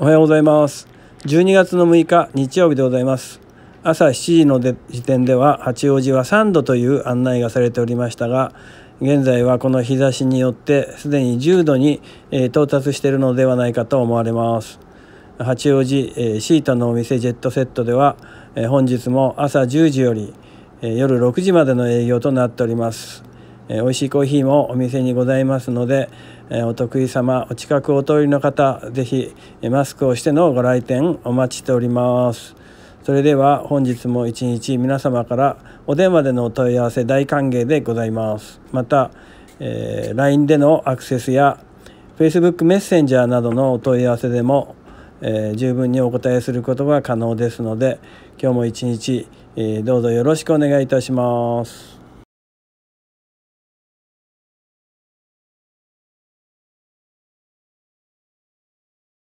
おはようございます12月の6日日曜日でございます朝7時の時点では八王子は3度という案内がされておりましたが現在はこの日差しによってすでに10度に、え到達しているのではないかと思われます八王子、えシータのお店ジェットセットでは、え本日も朝10時より、え夜6時までの営業となっておりますえー、美味しいコーヒーもお店にございますので、えー、お得意様お近くお通りの方是非マスクをしてのご来店お待ちしておりますそれでは本日も一日皆様からお電話でのお問い合わせ大歓迎でございますまた、えー、LINE でのアクセスや Facebook メッセンジャーなどのお問い合わせでもえー、十分にお答えすることが可能ですので今日も一日、えー、どうぞよろしくお願いいたします。